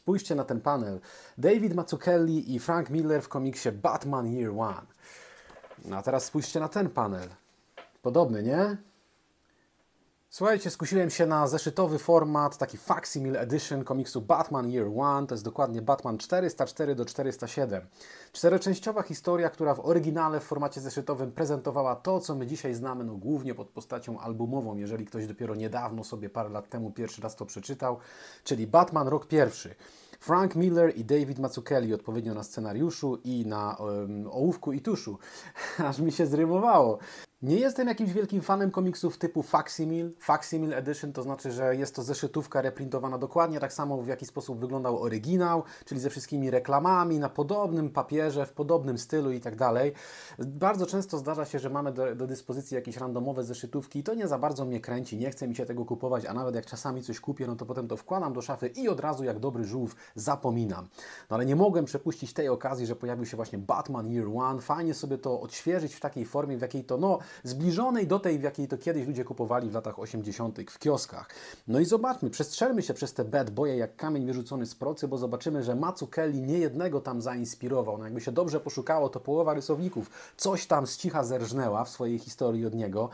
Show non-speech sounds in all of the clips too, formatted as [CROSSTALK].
Spójrzcie na ten panel. David Mazzucchelli i Frank Miller w komiksie Batman Year One. No a teraz spójrzcie na ten panel. Podobny, nie? Słuchajcie, skusiłem się na zeszytowy format, taki facsimile edition komiksu Batman Year One. To jest dokładnie Batman 404 do 407. Czteroczęściowa historia, która w oryginale w formacie zeszytowym prezentowała to, co my dzisiaj znamy, no głównie pod postacią albumową, jeżeli ktoś dopiero niedawno sobie parę lat temu pierwszy raz to przeczytał, czyli Batman rok pierwszy. Frank Miller i David Mazzucchelli odpowiednio na scenariuszu i na um, ołówku i tuszu. [LAUGHS] Aż mi się zrymowało. Nie jestem jakimś wielkim fanem komiksów typu Faximil. Faximil Edition to znaczy, że jest to zeszytówka reprintowana dokładnie tak samo, w jaki sposób wyglądał oryginał, czyli ze wszystkimi reklamami, na podobnym papierze, w podobnym stylu i tak dalej. Bardzo często zdarza się, że mamy do, do dyspozycji jakieś randomowe zeszytówki i to nie za bardzo mnie kręci, nie chce mi się tego kupować, a nawet jak czasami coś kupię, no to potem to wkładam do szafy i od razu jak dobry żółw zapominam. No ale nie mogłem przepuścić tej okazji, że pojawił się właśnie Batman Year One. Fajnie sobie to odświeżyć w takiej formie, w jakiej to no zbliżonej do tej, w jakiej to kiedyś ludzie kupowali w latach 80. w kioskach. No i zobaczmy, przestrzelmy się przez te bad boje jak kamień wyrzucony z procy, bo zobaczymy, że Macu Kelly nie jednego tam zainspirował. No jakby się dobrze poszukało, to połowa rysowników coś tam z cicha zerżnęła w swojej historii od niego.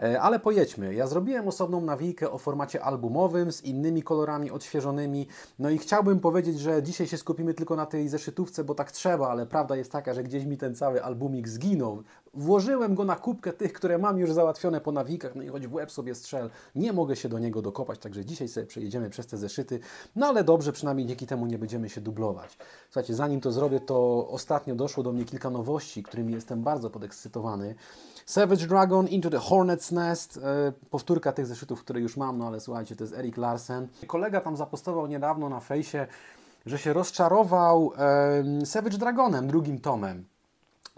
E, ale pojedźmy. Ja zrobiłem osobną nawijkę o formacie albumowym z innymi kolorami odświeżonymi. No i chciałbym powiedzieć, że dzisiaj się skupimy tylko na tej zeszytówce, bo tak trzeba, ale prawda jest taka, że gdzieś mi ten cały albumik zginął. Włożyłem go na kubkę tych, które mam już załatwione po nawikach, no i choć w łeb sobie strzel, nie mogę się do niego dokopać, także dzisiaj sobie przejedziemy przez te zeszyty, no ale dobrze, przynajmniej dzięki temu nie będziemy się dublować. Słuchajcie, zanim to zrobię, to ostatnio doszło do mnie kilka nowości, którymi jestem bardzo podekscytowany. Savage Dragon, Into the Hornet's Nest, e, powtórka tych zeszytów, które już mam, no ale słuchajcie, to jest Eric Larsen. Kolega tam zapostował niedawno na fejsie, że się rozczarował Savage Dragonem, drugim tomem.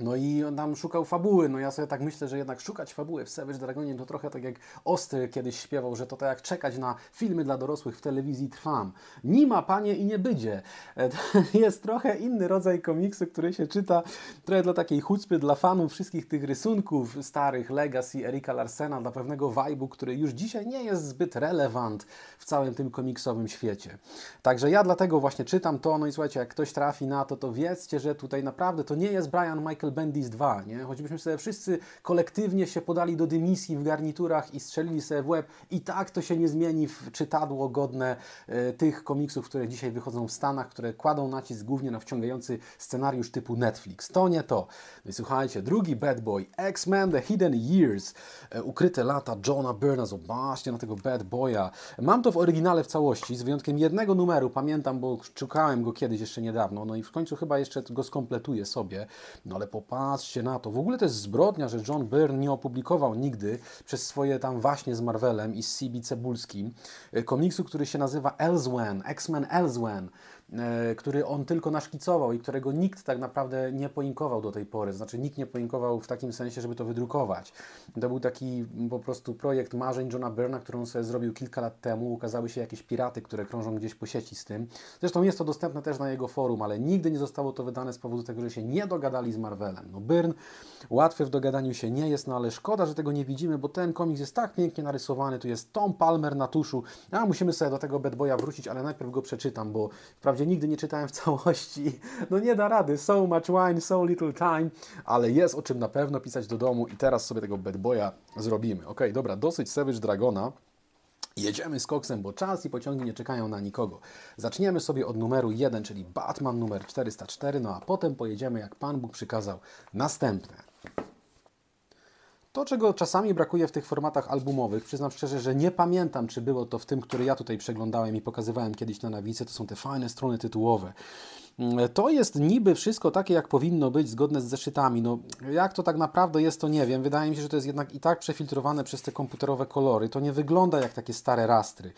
No i on tam szukał fabuły. No ja sobie tak myślę, że jednak szukać fabuły w Savage Dragonie to trochę tak jak Ostry kiedyś śpiewał, że to tak jak czekać na filmy dla dorosłych w telewizji trwam. Nie ma panie i nie będzie. E, [LAUGHS] jest trochę inny rodzaj komiksu, który się czyta trochę dla takiej chucpy, dla fanów wszystkich tych rysunków starych, Legacy, Erika Larsena, dla pewnego vibe'u, który już dzisiaj nie jest zbyt relevant w całym tym komiksowym świecie. Także ja dlatego właśnie czytam to, no i słuchajcie, jak ktoś trafi na to, to wiedzcie, że tutaj naprawdę to nie jest Brian Michael Michael Bendis 2, nie? Choćbyśmy sobie wszyscy kolektywnie się podali do dymisji w garniturach i strzelili sobie w łeb, i tak to się nie zmieni w czytadło godne e, tych komiksów, które dzisiaj wychodzą w Stanach, które kładą nacisk głównie na wciągający scenariusz typu Netflix. To nie to. No i słuchajcie, drugi Bad Boy, X-Men The Hidden Years, e, ukryte lata Johna Burna, zobaczcie na tego Bad Boya. Mam to w oryginale w całości, z wyjątkiem jednego numeru, pamiętam, bo szukałem go kiedyś jeszcze niedawno, no i w końcu chyba jeszcze go skompletuję sobie, no ale popatrzcie na to. W ogóle to jest zbrodnia, że John Byrne nie opublikował nigdy przez swoje tam właśnie z Marvelem i z CB Cebulskim e, komiksu, który się nazywa Elswen, X-Men Elswen. E, który on tylko naszkicował i którego nikt tak naprawdę nie poinkował do tej pory. Znaczy, nikt nie poinkował w takim sensie, żeby to wydrukować. To był taki po prostu projekt marzeń Johna Berna, którą on sobie zrobił kilka lat temu. Ukazały się jakieś piraty, które krążą gdzieś po sieci z tym. Zresztą jest to dostępne też na jego forum, ale nigdy nie zostało to wydane z powodu tego, że się nie dogadali z Marvelem. No, Byrn łatwy w dogadaniu się nie jest, no ale szkoda, że tego nie widzimy, bo ten komiks jest tak pięknie narysowany. Tu jest Tom Palmer na tuszu, a musimy sobie do tego Bad Boya wrócić, ale najpierw go przeczytam, bo wprawdzie Wprawdzie nigdy nie czytałem w całości. No nie da rady. So much wine, so little time. Ale jest o czym na pewno pisać do domu i teraz sobie tego bad boya zrobimy. Ok, dobra, dosyć Savage Dragona. Jedziemy z koksem, bo czas i pociągi nie czekają na nikogo. Zaczniemy sobie od numeru 1, czyli Batman numer 404, no a potem pojedziemy jak Pan Bóg przykazał. Następne. To, czego czasami brakuje w tych formatach albumowych, przyznam szczerze, że nie pamiętam, czy było to w tym, który ja tutaj przeglądałem i pokazywałem kiedyś na nawice, to są te fajne strony tytułowe. Mm, to jest niby wszystko takie, jak powinno być, zgodne z zeszytami. No, jak to tak naprawdę jest, to nie wiem. Wydaje mi się, że to jest jednak i tak przefiltrowane przez te komputerowe kolory. To nie wygląda jak takie stare rastry.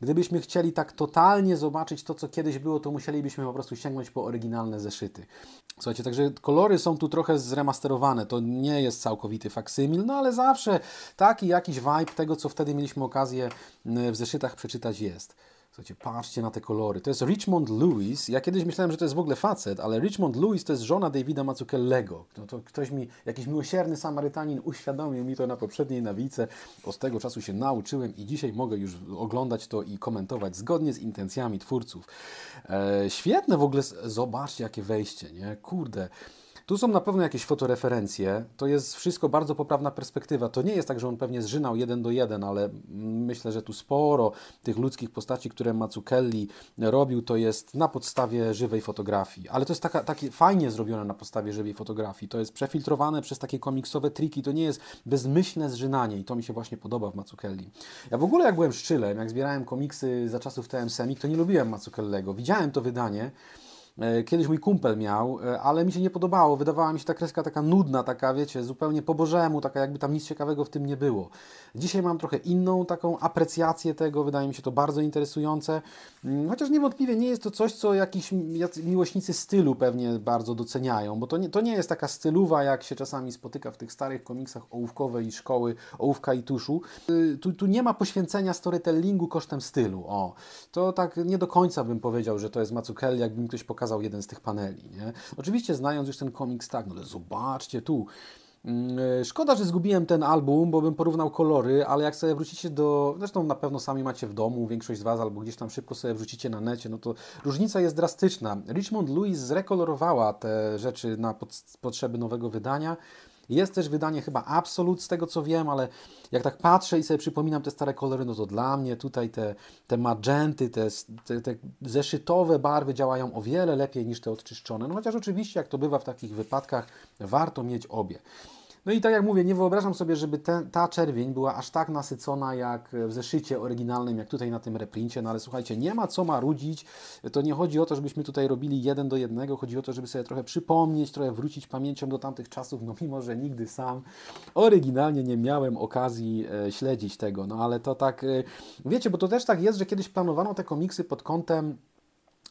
Gdybyśmy chcieli tak totalnie zobaczyć to, co kiedyś było, to musielibyśmy po prostu sięgnąć po oryginalne zeszyty. Słuchajcie, także kolory są tu trochę zremasterowane, to nie jest całkowity faksymil, no ale zawsze taki jakiś vibe tego, co wtedy mieliśmy okazję mm, w zeszytach przeczytać jest. Słuchajcie, patrzcie na te kolory. To jest Richmond Lewis. Ja kiedyś myślałem, że to jest w ogóle facet, ale Richmond Lewis to jest żona Davida Mazzucchelliego. No to ktoś mi, jakiś miłosierny Samarytanin uświadomił mi to na poprzedniej nawice. Od tego czasu się nauczyłem i dzisiaj mogę już oglądać to i komentować zgodnie z intencjami twórców. E, świetne w ogóle, zobaczcie jakie wejście, nie? Kurde. Tu są na pewno jakieś fotoreferencje, to jest wszystko bardzo poprawna perspektywa. To nie jest tak, że on pewnie zżynał jeden do jeden, ale myślę, że tu sporo tych ludzkich postaci, które Mazzucchelli robił, to jest na podstawie żywej fotografii. Ale to jest taka, takie fajnie zrobione na podstawie żywej fotografii. To jest przefiltrowane przez takie komiksowe triki, to nie jest bezmyślne zżynanie i to mi się właśnie podoba w Mazzucchelli. Ja w ogóle jak byłem szczylem, jak zbierałem komiksy za czasów TM Semik, to nie lubiłem Mazzucchelliego. Widziałem to wydanie, E, kiedyś mój kumpel miał, e, ale mi się nie podobało. Wydawała mi się ta kreska taka nudna, taka wiecie, zupełnie po bożemu, taka jakby tam nic ciekawego w tym nie było. Dzisiaj mam trochę inną taką aprecjację tego, wydaje mi się to bardzo interesujące. Mm, chociaż niewątpliwie nie jest to coś, co jakiś miłośnicy stylu pewnie bardzo doceniają, bo to nie, to nie jest taka stylowa, jak się czasami spotyka w tych starych komiksach ołówkowej szkoły, ołówka i tuszu. Y, tu, tu nie ma poświęcenia storytellingu kosztem stylu. O, to tak nie do końca bym powiedział, że to jest macukel, jakby mi ktoś pokazał pokazał jeden z tych paneli. Nie? Oczywiście znając już ten komiks tak, no ale zobaczcie tu, mm, e, Szkoda, że zgubiłem ten album, bo bym porównał kolory, ale jak sobie wrócicie do. Zresztą na pewno sami macie w domu, większość z Was, albo gdzieś tam szybko sobie wrzucicie na necie, no to różnica jest drastyczna. Richmond Lewis zrekolorowała te rzeczy na pod, potrzeby nowego wydania. Jest też wydanie chyba Absolut, z tego co wiem, ale jak tak patrzę i sobie przypominam te stare kolory, no to dla mnie tutaj te, te magenty, te, te, te zeszytowe barwy działają o wiele lepiej niż te odczyszczone. No chociaż oczywiście, jak to bywa w takich wypadkach, warto mieć obie. No i tak jak mówię, nie wyobrażam sobie, żeby te, ta czerwień była aż tak nasycona jak w zeszycie oryginalnym, jak tutaj na tym reprincie, no ale słuchajcie, nie ma co marudzić, to nie chodzi o to, żebyśmy tutaj robili jeden do jednego, chodzi o to, żeby sobie trochę przypomnieć, trochę wrócić pamięcią do tamtych czasów, no mimo, że nigdy sam oryginalnie nie miałem okazji e, śledzić tego, no ale to tak, e, wiecie, bo to też tak jest, że kiedyś planowano te komiksy pod kątem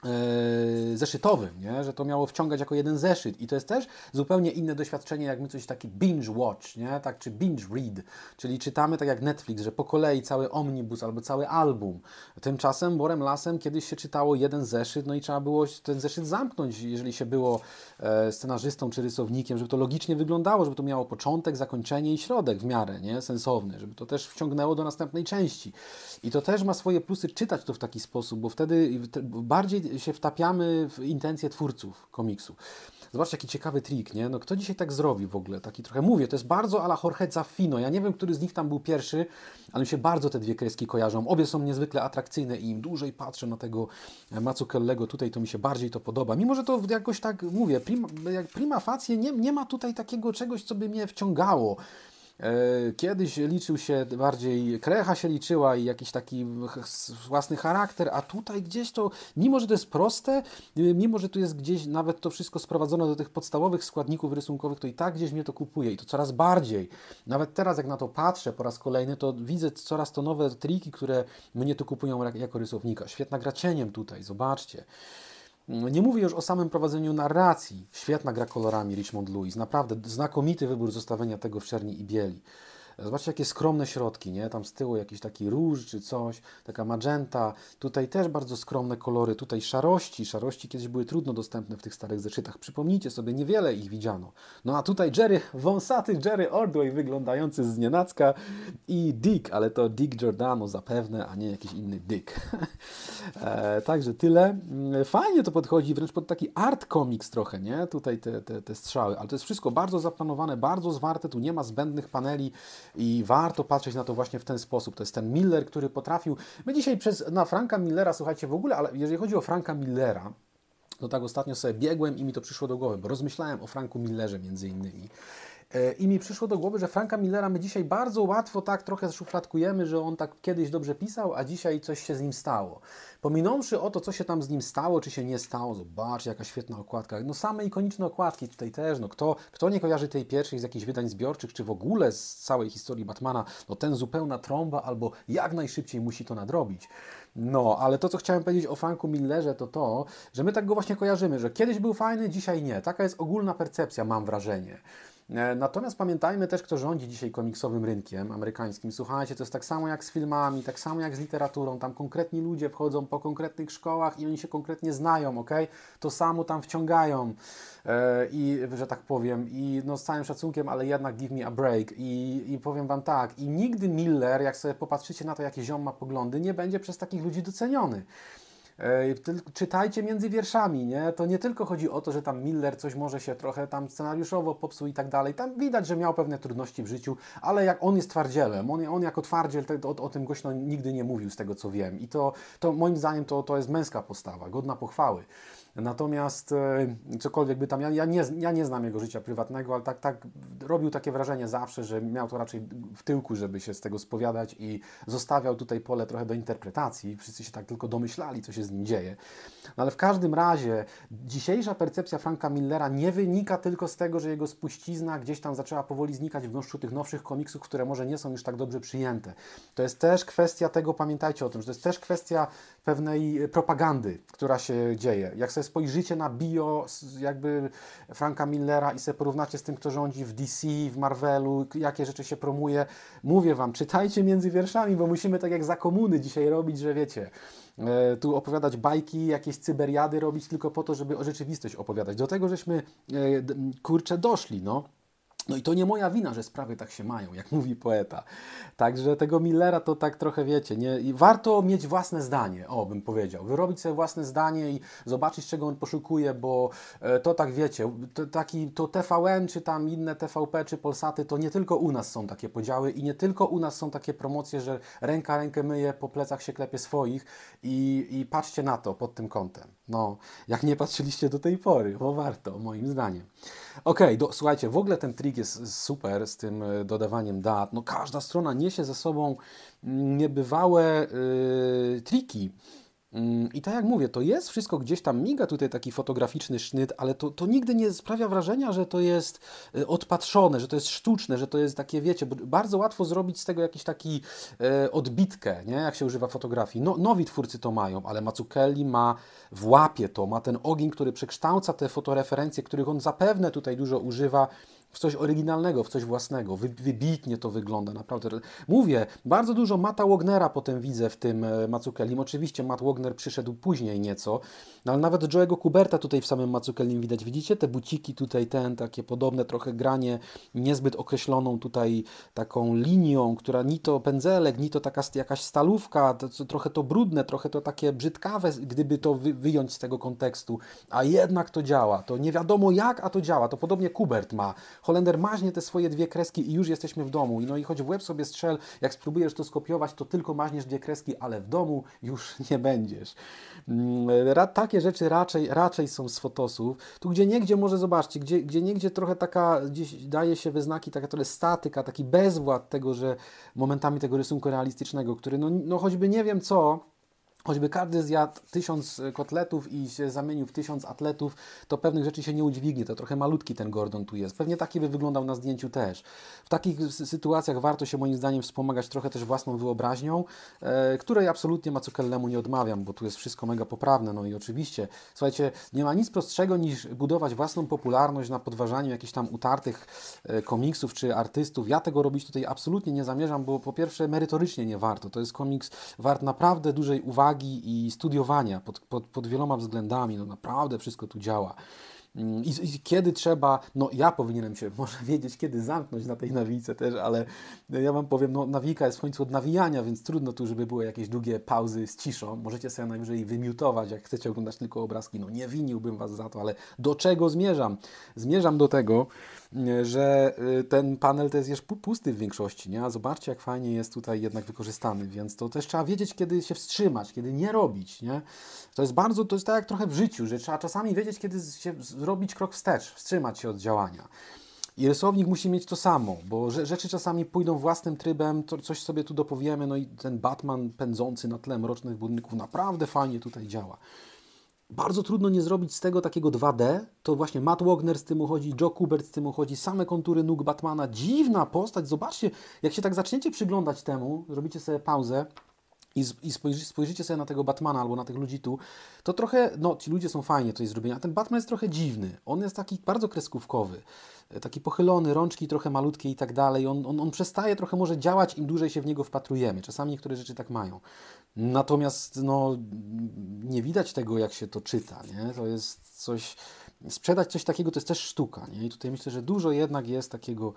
E, zeszytowym, nie? że to miało wciągać jako jeden zeszyt i to jest też zupełnie inne doświadczenie, jak my coś taki binge watch, nie? Tak, czy binge read, czyli czytamy tak jak Netflix, że po kolei cały omnibus albo cały album. Tymczasem Borem Lasem kiedyś się czytało jeden zeszyt, no i trzeba było ten zeszyt zamknąć, jeżeli się było e, scenarzystą czy rysownikiem, żeby to logicznie wyglądało, żeby to miało początek, zakończenie i środek w miarę, nie? Sensowny, żeby to też wciągnęło do następnej części. I to też ma swoje plusy czytać to w taki sposób, bo wtedy bardziej się wtapiamy w intencje twórców komiksu. Zobaczcie, jaki ciekawy trik, nie? No kto dzisiaj tak zrobi w ogóle? Taki trochę mówię, to jest bardzo ala Jorge Zaffino. Ja nie wiem, który z nich tam był pierwszy, ale mi się bardzo te dwie kreski kojarzą. Obie są niezwykle atrakcyjne i im dłużej patrzę na tego Macukelego tutaj, to mi się bardziej to podoba. Mimo, że to jakoś tak mówię, prima, jak prima facie nie, nie ma tutaj takiego czegoś, co by mnie wciągało. E, kiedyś liczył się bardziej, krecha się liczyła i jakiś taki własny charakter, a tutaj gdzieś to, mimo że to jest proste, e, mimo że tu jest gdzieś nawet to wszystko sprowadzone do tych podstawowych składników rysunkowych, to i tak gdzieś mnie to kupuje i to coraz bardziej. Nawet teraz, jak na to patrzę po raz kolejny, to widzę coraz to nowe triki, które mnie tu kupują jako rysownika. Świetna gra cieniem tutaj, zobaczcie. Nie mówię już o samym prowadzeniu narracji. Świetna gra kolorami Richmond Lewis. Naprawdę znakomity wybór zostawienia tego w czerni i bieli. Zobaczcie, jakie skromne środki, nie? Tam z tyłu jakiś taki róż czy coś, taka magenta. Tutaj też bardzo skromne kolory, tutaj szarości. Szarości kiedyś były trudno dostępne w tych starych zeszytach. Przypomnijcie sobie, niewiele ich widziano. No a tutaj Jerry, wąsaty Jerry Ordway wyglądający z nienacka i Dick, ale to Dick Giordano zapewne, a nie jakiś inny Dick. [LAUGHS] e, także tyle. Mm, fajnie to podchodzi, wręcz pod taki art komiks trochę, nie? Tutaj te, te, te strzały, ale to jest wszystko bardzo zaplanowane, bardzo zwarte, tu nie ma zbędnych paneli, i warto patrzeć na to właśnie w ten sposób. To jest ten Miller, który potrafił. My dzisiaj przez na Franka Millera, słuchajcie w ogóle, ale jeżeli chodzi o Franka Millera, no tak ostatnio sobie biegłem i mi to przyszło do głowy, bo rozmyślałem o Franku Millerze między innymi. E, I mi przyszło do głowy, że Franka Millera my dzisiaj bardzo łatwo tak trochę szufladkujemy, że on tak kiedyś dobrze pisał, a dzisiaj coś się z nim stało. Pominąwszy o to, co się tam z nim stało, czy się nie stało, zobacz jaka świetna okładka. No same ikoniczne okładki tutaj też, no kto, kto nie kojarzy tej pierwszej z jakichś wydań zbiorczych, czy w ogóle z całej historii Batmana, no ten zupełna trąba albo jak najszybciej musi to nadrobić. No, ale to, co chciałem powiedzieć o Franku Millerze, to to, że my tak go właśnie kojarzymy, że kiedyś był fajny, dzisiaj nie. Taka jest ogólna percepcja, mam wrażenie. E, natomiast pamiętajmy też, kto rządzi dzisiaj komiksowym rynkiem amerykańskim. Słuchajcie, to jest tak samo jak z filmami, tak samo jak z literaturą. Tam konkretni ludzie wchodzą po konkretnych szkołach i oni się konkretnie znają, ok? To samo tam wciągają e, i, że tak powiem, i no z całym szacunkiem, ale jednak give me a break. I, i powiem Wam tak, i nigdy Miller, jak sobie popatrzycie na to, jakie ziom ma poglądy, nie będzie przez takich ludzi doceniony. E, czytajcie między wierszami, nie? To nie tylko chodzi o to, że tam Miller coś może się trochę tam scenariuszowo popsuł i tak dalej. Tam widać, że miał pewne trudności w życiu, ale jak on jest twardzielem, on, on jako twardziel te, o, o, tym głośno nigdy nie mówił, z tego co wiem. I to, to moim zdaniem to, to jest męska postawa, godna pochwały. Natomiast e, cokolwiek by tam, ja, ja, nie, ja nie znam jego życia prywatnego, ale tak, tak robił takie wrażenie zawsze, że miał to raczej w tyłku, żeby się z tego spowiadać i zostawiał tutaj pole trochę do interpretacji. Wszyscy się tak tylko domyślali, co się z nim dzieje. No ale w każdym razie dzisiejsza percepcja Franka Millera nie wynika tylko z tego, że jego spuścizna gdzieś tam zaczęła powoli znikać w gąszczu tych nowszych komiksów, które może nie są już tak dobrze przyjęte. To jest też kwestia tego, pamiętajcie o tym, że to jest też kwestia pewnej propagandy, która się dzieje. Jak sobie Spojrzyjcie spojrzycie na bio jakby Franka Millera i se porównacie z tym, kto rządzi w DC, w Marvelu, jakie rzeczy się promuje. Mówię Wam, czytajcie między wierszami, bo musimy tak jak za komuny dzisiaj robić, że wiecie, e, tu opowiadać bajki, jakieś cyberiady robić tylko po to, żeby o rzeczywistość opowiadać. Do tego żeśmy, e, kurczę, doszli, no. No i to nie moja wina, że sprawy tak się mają, jak mówi poeta. Także tego Millera to tak trochę wiecie. Nie? I warto mieć własne zdanie, o bym powiedział. Wyrobić sobie własne zdanie i zobaczyć, czego on poszukuje, bo e, to tak wiecie, to, taki, to TVN, czy tam inne TVP, czy Polsaty, to nie tylko u nas są takie podziały i nie tylko u nas są takie promocje, że ręka rękę myje, po plecach się klepie swoich i, i patrzcie na to pod tym kątem. No, jak nie patrzyliście do tej pory, bo warto, moim zdaniem. Ok, słuchajcie, w ogóle ten trik jest super z tym e, dodawaniem dat. No, każda strona niesie ze sobą niebywałe yy, triki Mm, I tak jak mówię, to jest wszystko gdzieś tam miga tutaj taki fotograficzny sznyt, ale to, to nigdy nie sprawia wrażenia, że to jest e, odpatrzone, że to jest sztuczne, że to jest takie, wiecie, bardzo łatwo zrobić z tego jakiś taki e, odbitkę, nie? jak się używa fotografii. No, nowi twórcy to mają, ale Kelly ma w łapie to, ma ten ogień, który przekształca te fotoreferencje, których on zapewne tutaj dużo używa w coś oryginalnego, w coś własnego. wybitnie to wygląda, naprawdę. Mówię, bardzo dużo Mata Wagnera potem widzę w tym e, Macukelim. Oczywiście Matt Wagner przyszedł później nieco, no ale nawet Joe'ego Kuberta tutaj w samym Macukelim widać. Widzicie te buciki tutaj, ten, takie podobne trochę granie, niezbyt określoną tutaj taką linią, która ni to pędzelek, ni to taka jakaś stalówka, to, trochę to brudne, trochę to takie brzydkawe, gdyby to wy, wyjąć z tego kontekstu, a jednak to działa. To nie wiadomo jak, a to działa. To podobnie Kubert ma Holender maźnie te swoje dwie kreski i już jesteśmy w domu. I no i choć w łeb sobie strzel, jak spróbujesz to skopiować, to tylko maźniesz dwie kreski, ale w domu już [LAUGHS] nie będziesz. Mm, ra takie rzeczy raczej, raczej są z fotosów. Tu gdzie niegdzie może zobaczcie, gdzie, gdzie niegdzie trochę taka gdzieś daje się wyznaki, taka trochę statyka, taki bezwład tego, że momentami tego rysunku realistycznego, który no, no choćby nie wiem co, Choćby każdy zjadł tysiąc e, kotletów i się zamienił w tysiąc atletów, to pewnych rzeczy się nie udźwignie. To trochę malutki ten Gordon tu jest. Pewnie taki by wyglądał na zdjęciu też. W takich sytuacjach warto się moim zdaniem wspomagać trochę też własną wyobraźnią, e, której absolutnie Macukellemu nie odmawiam, bo tu jest wszystko mega poprawne. No i oczywiście, słuchajcie, nie ma nic prostszego niż budować własną popularność na podważaniu jakichś tam utartych e, komiksów czy artystów. Ja tego robić tutaj absolutnie nie zamierzam, bo po pierwsze merytorycznie nie warto. To jest komiks wart naprawdę dużej uwagi uwagi i studiowania pod, pod, pod wieloma względami. No naprawdę wszystko tu działa. Mm, I, I, kiedy trzeba, no ja powinienem się [LAUGHS] może wiedzieć, kiedy zamknąć na tej nawijce też, ale ja Wam powiem, no nawijka jest w końcu od nawijania, więc trudno tu, żeby były jakieś długie pauzy z ciszą. Możecie sobie najwyżej wymiutować, jak chcecie oglądać tylko obrazki. No nie winiłbym Was za to, ale do czego zmierzam? Zmierzam do tego, E, że e, ten panel to jest już pusty w większości, nie? a zobaczcie jak fajnie jest tutaj jednak wykorzystany, więc to też trzeba wiedzieć kiedy się wstrzymać, kiedy nie robić. Nie? To jest bardzo, to jest tak jak trochę w życiu, że trzeba czasami wiedzieć kiedy się zrobić krok wstecz, wstrzymać się od działania. I rysownik musi mieć to samo, bo rzeczy czasami pójdą własnym trybem, coś sobie tu dopowiemy, no i ten Batman pędzący na tle mrocznych budynków naprawdę fajnie tutaj działa bardzo trudno nie zrobić z tego takiego 2D. To właśnie Matt Wagner z tym uchodzi, Joe Kubert z tym uchodzi, same kontury nóg Batmana. Dziwna postać. Zobaczcie, jak się tak zaczniecie przyglądać temu, zrobicie sobie pauzę i, i spojrzycie sobie na tego Batmana albo na tych ludzi tu, to trochę, no ci ludzie są fajnie tutaj zrobieni, a ten Batman jest trochę dziwny. On jest taki bardzo kreskówkowy, e, taki pochylony, rączki trochę malutkie i tak dalej. On, on, on przestaje trochę może działać, im dłużej się w niego wpatrujemy. Czasami niektóre rzeczy tak mają. Natomiast no, nie widać tego, jak się to czyta. Nie? To jest coś sprzedać coś takiego to jest też sztuka. Nie? I tutaj myślę, że dużo jednak jest takiego,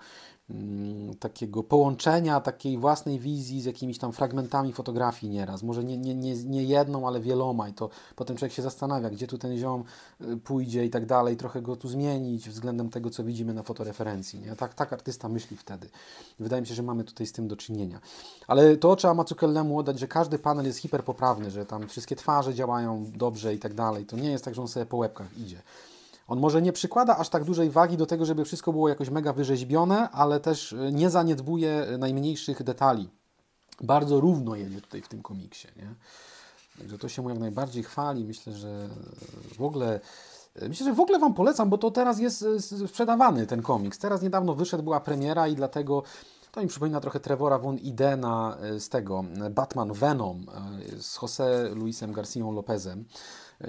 mm, takiego połączenia takiej własnej wizji z jakimiś tam fragmentami fotografii nieraz. Może nie, nie, nie, nie jedną, ale wieloma i to potem człowiek się zastanawia, gdzie tu ten ziom y, pójdzie i tak dalej, trochę go tu zmienić względem tego, co widzimy na fotoreferencji. Nie? Tak, tak artysta myśli wtedy. Wydaje mi się, że mamy tutaj z tym do czynienia. Ale to trzeba Mazzucchelliemu oddać, że każdy panel jest hiperpoprawny, że tam wszystkie twarze działają dobrze i tak dalej. To nie jest tak, że on sobie po łebkach idzie. On może nie przykłada aż tak dużej wagi do tego, żeby wszystko było jakoś mega wyrzeźbione, ale też e, nie zaniedbuje e, najmniejszych detali. Bardzo równo jedzie tutaj w tym komiksie. Nie? Także to się mu jak najbardziej chwali. Myślę, że e, w ogóle. Myślę, że w ogóle Wam polecam, bo to teraz jest sprzedawany ten komiks. Teraz niedawno wyszedł, była premiera i dlatego to mi przypomina trochę Trevora von Idena e, z tego e, Batman Venom e, z Jose Luisem Garcia Lopezem.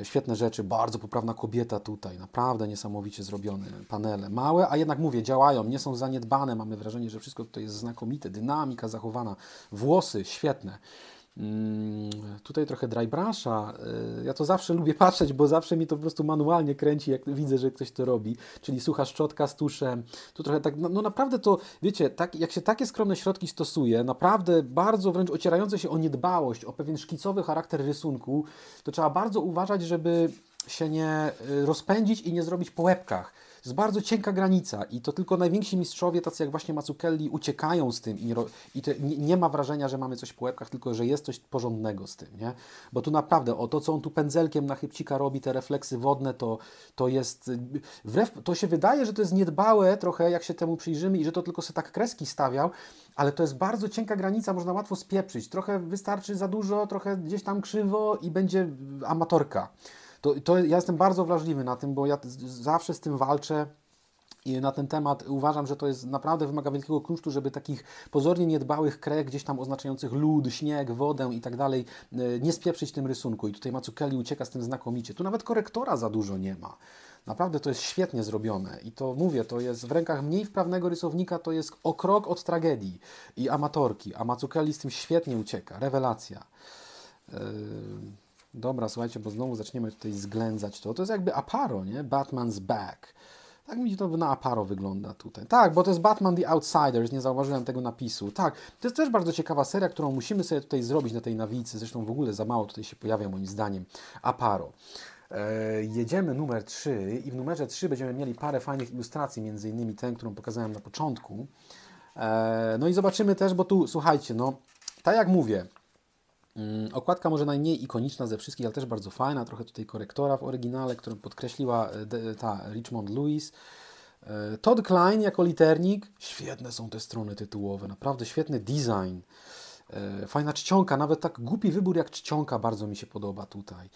Świetne rzeczy, bardzo poprawna kobieta tutaj, naprawdę niesamowicie zrobione panele. Małe, a jednak mówię, działają, nie są zaniedbane. Mamy wrażenie, że wszystko tutaj jest znakomite, dynamika zachowana, włosy świetne. Mm, tutaj trochę dry brusha. Y, ja to zawsze lubię [LAUGHS] patrzeć, bo zawsze mi to po prostu manualnie kręci, jak widzę, że ktoś to robi. Czyli sucha szczotka z tuszem. Tu trochę tak, no, no, naprawdę to, wiecie, tak, jak się takie skromne środki stosuje, naprawdę bardzo wręcz ocierające się o niedbałość, o pewien szkicowy charakter rysunku, to trzeba bardzo uważać, żeby się nie y, rozpędzić i nie zrobić po łebkach jest bardzo cienka granica i to tylko najwięksi mistrzowie, tacy jak właśnie Mazzucchelli, uciekają z tym i, nie, i te, nie, nie, ma wrażenia, że mamy coś po łebkach, tylko że jest coś porządnego z tym, nie? Bo tu naprawdę, o to, co on tu pędzelkiem na chybcika robi, te refleksy wodne, to, to jest... Y, wref, to się wydaje, że to jest niedbałe trochę, jak się temu przyjrzymy i że to tylko sobie tak kreski stawiał, ale to jest bardzo cienka granica, można łatwo spieprzyć. Trochę wystarczy za dużo, trochę gdzieś tam krzywo i będzie amatorka. To, to ja jestem bardzo wrażliwy na tym, bo ja zawsze z tym walczę na ten temat. Uważam, że to jest naprawdę wymaga wielkiego kunsztu, żeby takich pozornie niedbałych krek gdzieś tam oznaczających lód, śnieg, wodę i tak dalej e, nie spieprzyć tym rysunku. I tutaj Macu Kelly ucieka z tym znakomicie. Tu nawet korektora za dużo nie ma. Naprawdę to jest świetnie zrobione i to mówię, to jest w rękach mniej wprawnego rysownika, to jest o krok od tragedii i amatorki, a Macu Kelly z tym świetnie ucieka, rewelacja. Yy... Dobra, słuchajcie, bo znowu zaczniemy tutaj zględzać to. To jest jakby aparo, nie? Batman's Back. Tak mi to na aparo wygląda tutaj. Tak, bo to jest Batman The Outsiders, nie zauważyłem tego napisu. Tak, to jest też bardzo ciekawa seria, którą musimy sobie tutaj zrobić na tej nawicy. Zresztą w ogóle za mało tutaj się pojawia moim zdaniem aparo. E, jedziemy numer 3 i w numerze 3 będziemy mieli parę fajnych ilustracji, między innymi tę, którą pokazałem na początku. E, no i zobaczymy też, bo tu, słuchajcie, no tak jak mówię, Mm, okładka może najmniej ikoniczna ze wszystkich, ale też bardzo fajna, trochę tutaj korektora w oryginale, którą podkreśliła e, e, ta Richmond Lewis. E, Todd Klein jako liternik, świetne są te strony tytułowe, naprawdę świetny design. Fajna czcionka, nawet tak głupi wybór jak czcionka bardzo mi się podoba tutaj.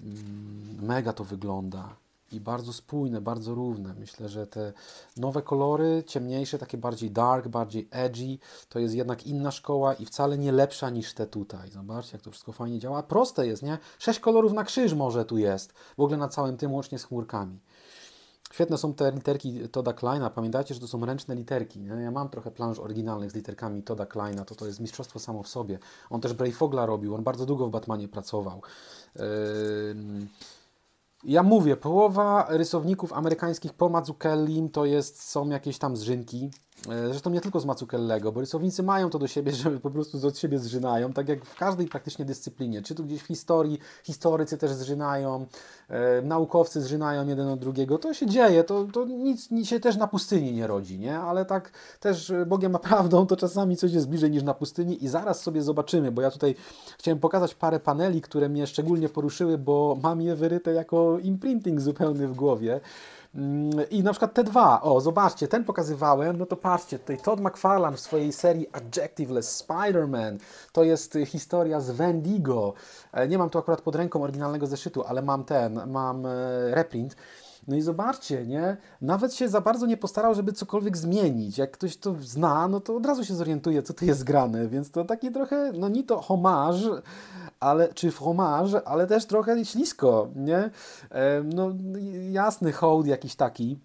Mm, mega to wygląda i bardzo spójne, bardzo równe. Myślę, że te nowe kolory, ciemniejsze, takie bardziej dark, bardziej edgy, to jest jednak inna szkoła i wcale nie lepsza niż te tutaj. Zobaczcie, jak to wszystko fajnie działa. Proste jest, nie? Sześć kolorów na krzyż może tu jest, w ogóle na całym tym, łącznie z chmurkami. Świetne są te literki Toda Kleina. Pamiętajcie, że to są ręczne literki. Nie? Ja mam trochę planż oryginalnych z literkami Toda Kleina. To, to jest mistrzostwo samo w sobie. On też Brave Fogla robił. On bardzo długo w Batmanie pracował. Yy... Ja mówię, połowa rysowników amerykańskich po Mazzucchellim to jest, są jakieś tam zrzynki, E, zresztą nie tylko z bo Borysownicy mają to do siebie, [LAUGHS] że po prostu od siebie zżynają, tak jak w każdej praktycznie dyscyplinie. Czy tu gdzieś w historii, historycy też zżynają, e, naukowcy zżynają jeden od drugiego. To się dzieje, to, to nic, nic się też na pustyni nie rodzi, nie? Ale tak też e, Bogiem naprawdę, prawdą to czasami coś jest bliżej niż na pustyni i zaraz sobie zobaczymy, bo ja tutaj chciałem pokazać parę paneli, które mnie szczególnie poruszyły, bo mam je wyryte jako imprinting zupełny w głowie. I na przykład te dwa, o zobaczcie, ten pokazywałem, no to patrzcie, tutaj Todd McFarlane w swojej serii Adjectiveless Spider-Man, to jest y, historia z Wendigo, e, nie mam tu akurat pod ręką oryginalnego zeszytu, ale mam ten, mam e, reprint, no i zobaczcie, nie? Nawet się za bardzo nie postarał, żeby cokolwiek zmienić. Jak ktoś to zna, no to od razu się zorientuje, co tu jest grane, więc to taki trochę, no ni to homaż, ale, czy fromage, ale też trochę ślisko, nie? E, no, jasny hołd jakiś taki.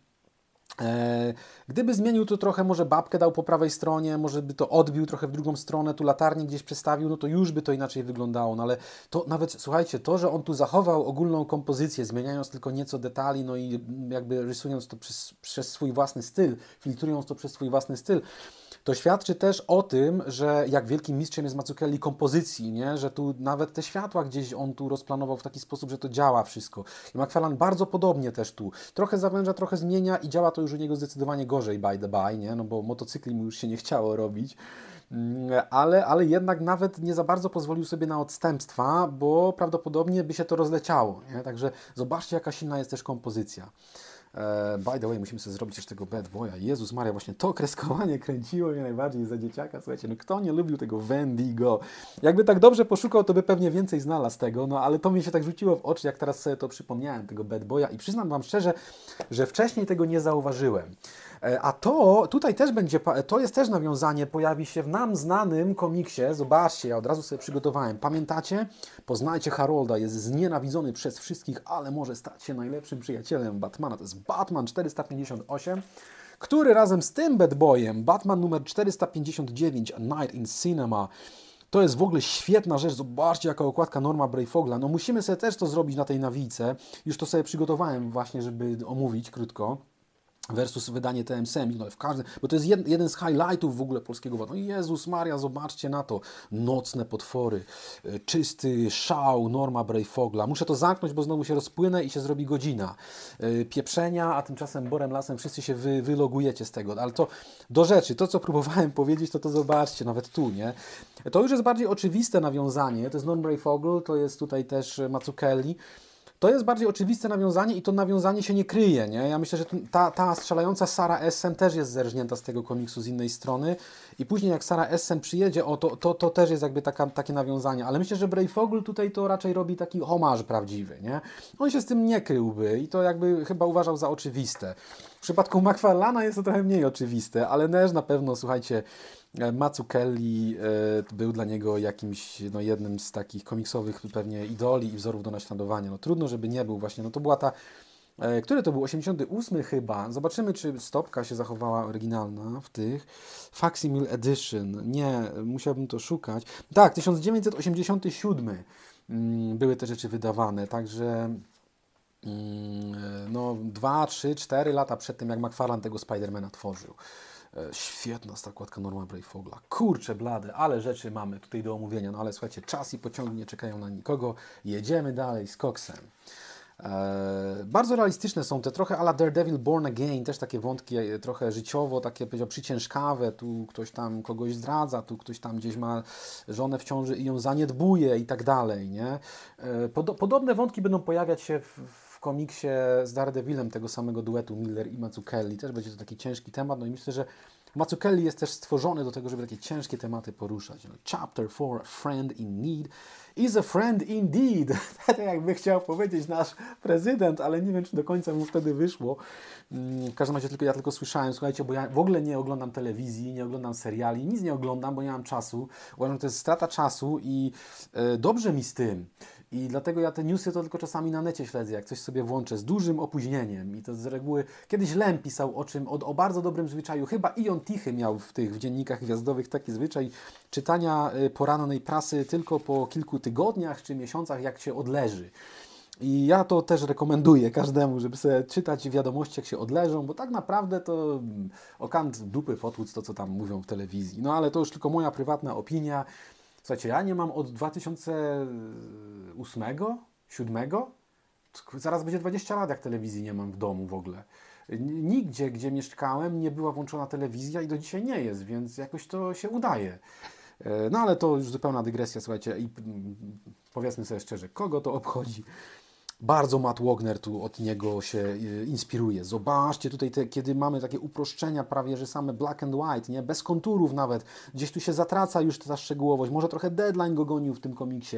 E, gdyby zmienił to trochę, może babkę dał po prawej stronie, może by to odbił trochę w drugą stronę, tu latarnię gdzieś przestawił, no to już by to inaczej wyglądało. No ale to nawet, słuchajcie, to, że on tu zachował ogólną kompozycję, zmieniając tylko nieco detali, no i jakby rysując to przez, przez swój własny styl, filtrując to przez swój własny styl, to świadczy też o tym, że jak wielkim mistrzem jest Mazzucchelli kompozycji, nie? że tu nawet te światła gdzieś on tu rozplanował w taki sposób, że to działa wszystko. I McFarlane bardzo podobnie też tu. Trochę zawęża, trochę zmienia i działa to już u niego zdecydowanie gorzej by the by, nie? no bo motocykli mu już się nie chciało robić mm, ale, ale jednak nawet nie za bardzo pozwolił sobie na odstępstwa, bo prawdopodobnie by się to rozleciało. Nie? Także zobaczcie, jaka silna jest też kompozycja. E, by the way, musimy sobie zrobić też tego bad boya. Jezus Maria, właśnie to kreskowanie [LAUGHS] kręciło mnie najbardziej za dzieciaka. Słuchajcie, no kto nie lubił tego Wendigo? Jakby tak dobrze poszukał, to by pewnie więcej znalazł tego, no ale to mi się tak rzuciło w oczy, jak teraz sobie to przypomniałem, tego bad boya. I przyznam Wam szczerze, że wcześniej tego nie zauważyłem. E, a to tutaj też będzie, to jest też nawiązanie, pojawi się w nam znanym komiksie. Zobaczcie, ja od razu sobie przygotowałem. Pamiętacie? Poznajcie Harolda, jest znienawidzony przez wszystkich, ale może stać się najlepszym przyjacielem Batmana. To jest Batman 458 który razem z tym Bad Boyem, Batman numer 459, Night in Cinema, to jest w ogóle świetna rzecz, zobaczcie jaka okładka Norma Brayfogla. No musimy sobie też to zrobić na tej nawice. już to sobie przygotowałem właśnie, żeby omówić krótko versus wydanie TM Semi, no w każdym, bo to jest jed, jeden z highlightów w ogóle polskiego wad. No Jezus Maria, zobaczcie na to. Nocne potwory, e, czysty szał Norma Brejfogla. Muszę to zamknąć, bo znowu się rozpłynę i się zrobi godzina e, pieprzenia, a tymczasem borem lasem wszyscy się wy, wylogujecie z tego. Ale to do rzeczy, to co próbowałem [LAUGHS] powiedzieć, to to zobaczcie, nawet tu, nie? To już jest bardziej oczywiste nawiązanie, to jest Norma Brejfogl, to jest tutaj też Mazzucchelli, to jest bardziej oczywiste nawiązanie i to nawiązanie się nie kryje. Nie? Ja myślę, że ta, ta strzelająca Sara Essen też jest zerżnięta z tego komiksu z innej strony i później jak Sara Essen przyjedzie, o, to, to, to też jest jakby taka, takie nawiązanie. Ale myślę, że Fogel tutaj to raczej robi taki homarz prawdziwy. Nie? On się z tym nie kryłby i to jakby chyba uważał za oczywiste. W przypadku McFarlana jest to trochę mniej oczywiste, ale też na pewno, słuchajcie, E, Macu Kelly e, był dla niego jakimś, no jednym z takich komiksowych pewnie idoli i wzorów do naśladowania. No trudno, żeby nie był właśnie, no to była ta, e, który to był, 88 chyba. Zobaczymy, czy stopka się zachowała oryginalna w tych. Facsimile Edition. Nie, musiałbym to szukać. Tak, 1987 mm, były te rzeczy wydawane, także mm, no 2, 3, 4 lata przed tym, jak McFarlane tego Spidermana tworzył. E, świetna jest ta kładka Norma Brejfogla. Kurcze blade, ale rzeczy mamy tutaj do omówienia. No ale słuchajcie, czas i pociągi nie czekają na nikogo. Jedziemy dalej z koksem. Eee, bardzo realistyczne są te, trochę ala Daredevil Born Again, też takie wątki e, trochę życiowo, takie powiedział przyciężkawe, tu ktoś tam kogoś zdradza, tu ktoś tam gdzieś ma żonę w ciąży i ją zaniedbuje i tak dalej, nie? Eee, pod, podobne wątki będą pojawiać się w, w w komiksie z Daredevilem tego samego duetu Miller i Mazzucchelli. Też będzie to taki ciężki temat. No i myślę, że Mazzucchelli jest też stworzony do tego, żeby takie ciężkie tematy poruszać. No, chapter 4, A Friend in Need is a friend indeed. [LAUGHS] tak jakby chciał powiedzieć nasz prezydent, ale nie wiem, czy do końca mu wtedy wyszło. Mm, w każdym razie tylko, ja tylko słyszałem, słuchajcie, bo ja w ogóle nie oglądam telewizji, nie oglądam seriali, nic nie oglądam, bo nie mam czasu. Uważam, że to jest strata czasu i e, dobrze mi z tym. I dlatego ja te newsy to tylko czasami na necie śledzę, jak coś sobie włączę z dużym opóźnieniem. I to z reguły kiedyś Lem pisał o czym, o, o bardzo dobrym zwyczaju. Chyba Ion Tichy miał w tych w dziennikach gwiazdowych taki zwyczaj czytania y, porannej prasy tylko po kilku tygodniach czy miesiącach, jak się odleży. I ja to też rekomenduję każdemu, żeby sobie czytać wiadomości, jak się odleżą, bo tak naprawdę to mm, okant dupy potłuc to, co tam mówią w telewizji. No ale to już tylko moja prywatna opinia. Słuchajcie, ja nie mam od 2008, 2007, zaraz będzie 20 lat, jak telewizji nie mam w domu w ogóle. Nigdzie, gdzie mieszkałem, nie była włączona telewizja i do dzisiaj nie jest, więc jakoś to się udaje. E, no ale to już zupełna dygresja, słuchajcie, i mm, powiedzmy sobie szczerze, kogo to obchodzi? Bardzo Matt Wagner tu od niego się y, inspiruje. Zobaczcie tutaj, te, kiedy mamy takie uproszczenia prawie, że same black and white, nie? bez konturów nawet. Gdzieś tu się zatraca już ta szczegółowość. Może trochę deadline go gonił w tym komiksie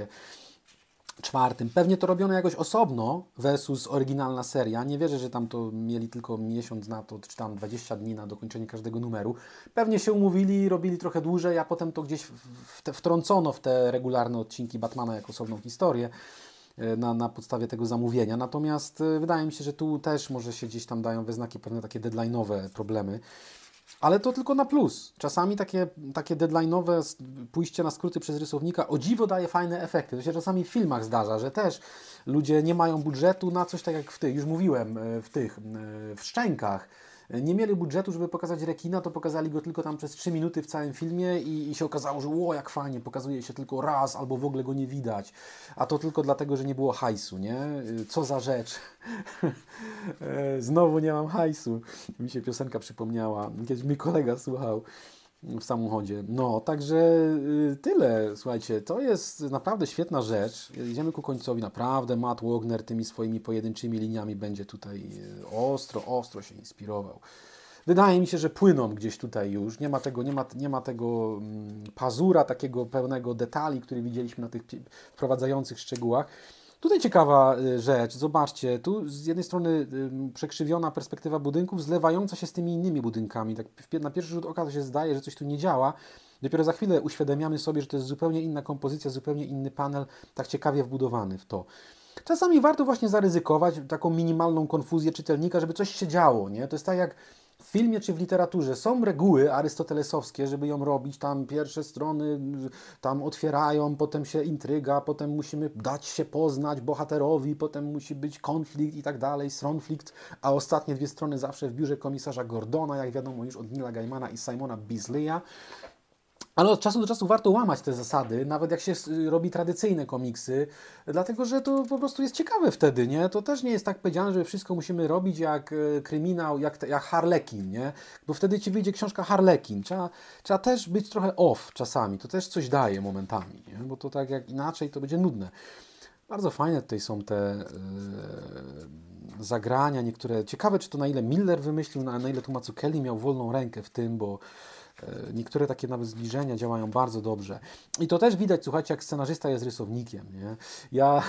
czwartym. Pewnie to robiono jakoś osobno versus oryginalna seria. Nie wierzę, że tam to mieli tylko miesiąc na to, czy tam 20 dni na dokończenie każdego numeru. Pewnie się umówili, robili trochę dłużej, a potem to gdzieś w te, wtrącono w te regularne odcinki Batmana jako osobną historię. E, na, na podstawie tego zamówienia. Natomiast e, wydaje mi się, że tu też może się gdzieś tam dają we znaki pewne takie deadline'owe problemy. Ale to tylko na plus. Czasami takie, takie deadline'owe pójście na skróty przez rysownika o dziwo daje fajne efekty. To się czasami w filmach zdarza, że też ludzie nie mają budżetu na coś tak jak w tych, już mówiłem, e, w tych, w szczękach nie mieli budżetu, żeby pokazać rekina, to pokazali go tylko tam przez 3 minuty w całym filmie i, i się okazało, że o, jak fajnie, pokazuje się tylko raz albo w ogóle go nie widać. A to tylko dlatego, że nie było hajsu, nie? Y, co za rzecz. [LAUGHS] E, znowu nie mam hajsu. Mi się piosenka przypomniała. Kiedyś mi kolega słuchał w samochodzie. No, także y, tyle. Słuchajcie, to jest naprawdę świetna rzecz. Idziemy ku końcowi. Naprawdę Matt Wagner tymi swoimi pojedynczymi liniami będzie tutaj y, ostro, ostro się inspirował. Wydaje mi się, że płyną gdzieś tutaj już. Nie ma tego, nie ma, nie ma tego mm, pazura takiego pełnego detali, który widzieliśmy na tych wprowadzających szczegółach. Tutaj ciekawa y, rzecz, zobaczcie, tu z jednej strony przekrzywiona perspektywa budynków, zlewająca się z tymi innymi budynkami. Tak na pierwszy rzut oka to się zdaje, że coś tu nie działa. Dopiero za chwilę uświadamiamy sobie, że to jest zupełnie inna kompozycja, zupełnie inny panel, tak ciekawie wbudowany w to. Czasami warto właśnie zaryzykować taką minimalną konfuzję czytelnika, żeby coś się działo. Nie? To jest tak jak w filmie czy w literaturze są reguły arystotelesowskie, żeby ją robić, tam pierwsze strony tam otwierają, potem się intryga, potem musimy dać się poznać bohaterowi, potem musi być konflikt i tak dalej, stronflikt, a ostatnie dwie strony zawsze w biurze komisarza Gordona, jak wiadomo już od Nila Gaimana i Simona Bisleya. Ale od czasu do czasu warto łamać te zasady, nawet jak się y, robi tradycyjne komiksy, dlatego że to po prostu jest ciekawe wtedy, nie? To też nie jest tak powiedziane, że wszystko musimy robić jak y, kryminał, jak, jak harlekin, nie? Bo wtedy ci wyjdzie książka harlekin. Trzeba, trzeba też być trochę off czasami, to też coś daje momentami, nie? Bo to tak jak inaczej to będzie nudne. Bardzo fajne tutaj są te yy, zagrania niektóre. Ciekawe, czy to na ile Miller wymyślił, na, na ile tu Kelly miał wolną rękę w tym, bo E, niektóre takie nawet zbliżenia działają bardzo dobrze. I to też widać, słuchajcie, jak scenarzysta jest rysownikiem. Nie? Ja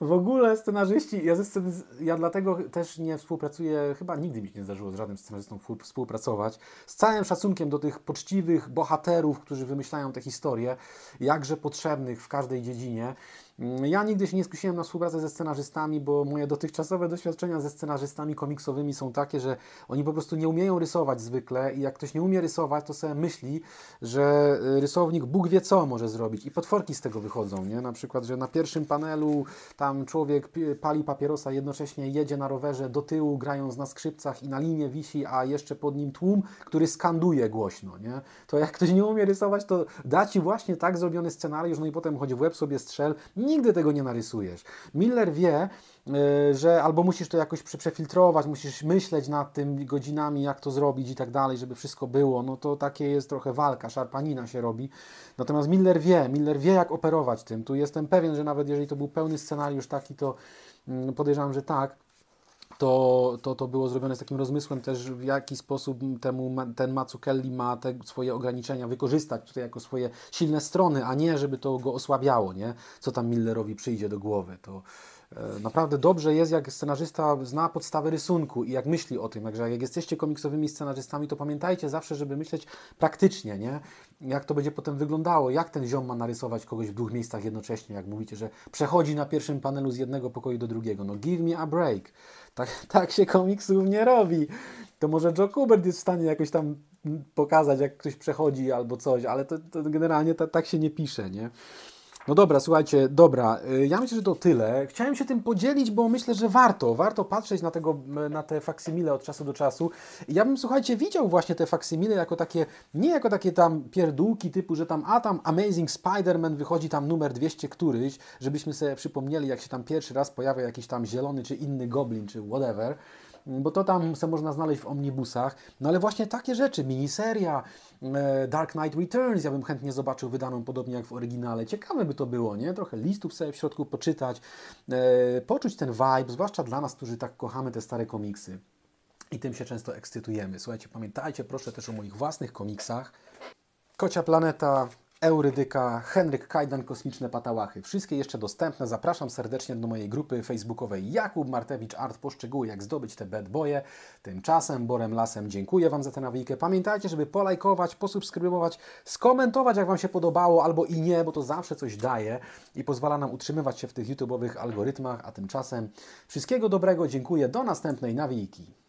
w ogóle scenarzyści, ja, ze scen ja dlatego też nie współpracuję, chyba nigdy mi się nie zdarzyło z żadnym scenarzystą współpracować. Z całym szacunkiem do tych poczciwych bohaterów, którzy wymyślają te historie, jakże potrzebnych w każdej dziedzinie. Mm, ja nigdy się nie skusiłem na współpracę ze scenarzystami, bo moje dotychczasowe doświadczenia ze scenarzystami komiksowymi są takie, że oni po prostu nie umieją rysować zwykle i jak ktoś nie umie rysować, to sobie myśli, że y, rysownik Bóg wie co może zrobić i potworki z tego wychodzą, nie? Na przykład, że na pierwszym panelu tam człowiek pali papierosa, jednocześnie jedzie na rowerze do tyłu, grając na skrzypcach i na linie wisi, a jeszcze pod nim tłum, który skanduje głośno, nie? To jak ktoś nie umie rysować, to da Ci właśnie tak zrobiony scenariusz, no i potem choć w łeb sobie strzel, Nigdy tego nie narysujesz. Miller wie, e, że albo musisz to jakoś przefiltrować, musisz myśleć nad tym godzinami, jak to zrobić i tak dalej, żeby wszystko było. No to takie jest trochę walka, szarpanina się robi. Natomiast Miller wie, Miller wie, jak operować tym. Tu jestem pewien, że nawet jeżeli to był pełny scenariusz taki, to mm, podejrzewam, że tak to, to, to było zrobione z takim rozmysłem też, w jaki sposób temu, ten Kelly ma te swoje ograniczenia wykorzystać tutaj jako swoje silne strony, a nie żeby to go osłabiało, nie? co tam Millerowi przyjdzie do głowy. To, E, naprawdę dobrze jest, jak scenarzysta zna podstawę rysunku i jak myśli o tym. Także jak jesteście komiksowymi scenarzystami, to pamiętajcie zawsze, żeby myśleć praktycznie, nie? jak to będzie potem wyglądało, jak ten ziom ma narysować kogoś w dwóch miejscach jednocześnie, jak mówicie, że przechodzi na pierwszym panelu z jednego pokoju do drugiego. No give me a break. Tak, [LAUGHS] tak się komiksów nie robi. To może Joe Kubert jest w stanie jakoś tam pokazać, jak ktoś przechodzi albo coś, ale to, to generalnie ta, tak się nie pisze, nie? No dobra, słuchajcie, dobra, y, ja myślę, że to tyle. Chciałem się tym podzielić, bo myślę, że warto, warto patrzeć na, tego, na te faksymile od czasu do czasu. Ja bym, słuchajcie, widział właśnie te faksymile jako takie, nie jako takie tam pierdółki typu, że tam, a tam Amazing Spider-Man wychodzi tam numer 200 któryś, żebyśmy sobie przypomnieli, jak się tam pierwszy raz pojawia jakiś tam zielony czy inny goblin czy whatever bo to tam se można znaleźć w omnibusach. No ale właśnie takie rzeczy, miniseria, e, Dark Knight Returns, ja bym chętnie zobaczył wydaną podobnie jak w oryginale. Ciekawe by to było, nie? Trochę listów sobie w środku poczytać, e, poczuć ten vibe, zwłaszcza dla nas, którzy tak kochamy te stare komiksy. I tym się często ekscytujemy. Słuchajcie, pamiętajcie proszę też o moich własnych komiksach. Kocia Planeta, Eurydyka, Henryk Kajdan, Kosmiczne Patałachy. Wszystkie jeszcze dostępne. Zapraszam serdecznie do mojej grupy facebookowej Jakub Martewicz Art. Poszczegóły, jak zdobyć te bad boje. Tymczasem Borem Lasem dziękuję Wam za tę nawijkę. Pamiętajcie, żeby polajkować, posubskrybować, skomentować, jak Wam się podobało albo i nie, bo to zawsze coś daje i pozwala nam utrzymywać się w tych YouTube'owych algorytmach. A tymczasem wszystkiego dobrego, dziękuję. Do następnej nawijki.